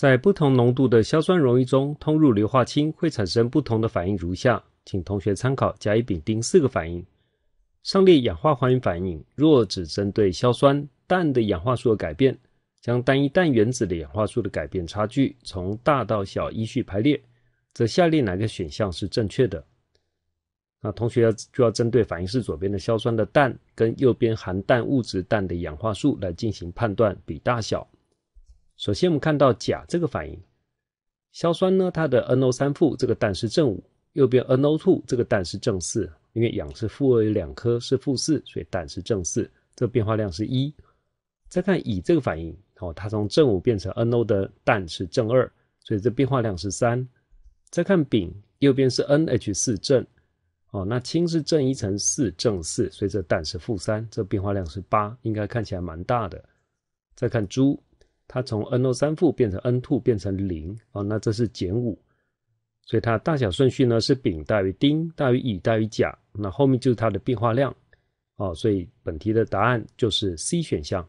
在不同浓度的硝酸溶液中通入硫化氢会产生不同的反应，如下，请同学参考甲、乙、丙、丁四个反应。上列氧化还原反应若只针对硝酸氮的氧化数的改变，将单一氮原子的氧化数的改变差距从大到小依序排列，则下列哪个选项是正确的？那同学要就要针对反应式左边的硝酸的氮跟右边含氮物质氮的氧化数来进行判断比大小。首先，我们看到甲这个反应，硝酸呢，它的 NO 三负，这个氮是正五；右边 NO two 这个氮是正四，因为氧是负二，有两颗是负四，所以氮是正四，这变化量是一。再看乙这个反应，哦，它从正五变成 NO 的氮是正二，所以这变化量是三。再看丙，右边是 NH 四正，哦，那氢是正一乘四正四，所以这氮是负三，这变化量是八，应该看起来蛮大的。再看猪。它从 N O 三负变成 N two 变成零哦，那这是减五，所以它大小顺序呢是丙大于丁大于乙大于甲，那后面就是它的变化量哦，所以本题的答案就是 C 选项。